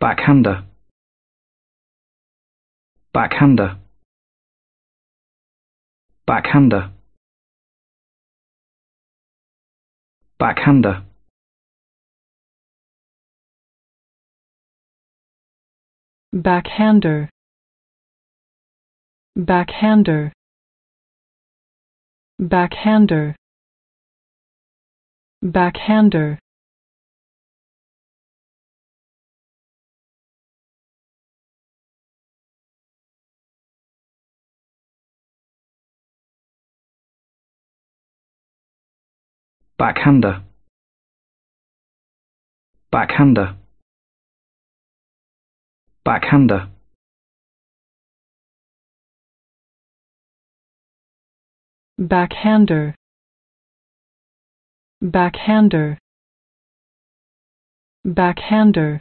Backhander backhander backhander backhander backhander backhander backhander backhander Backhander backhander backhander backhander backhander backhander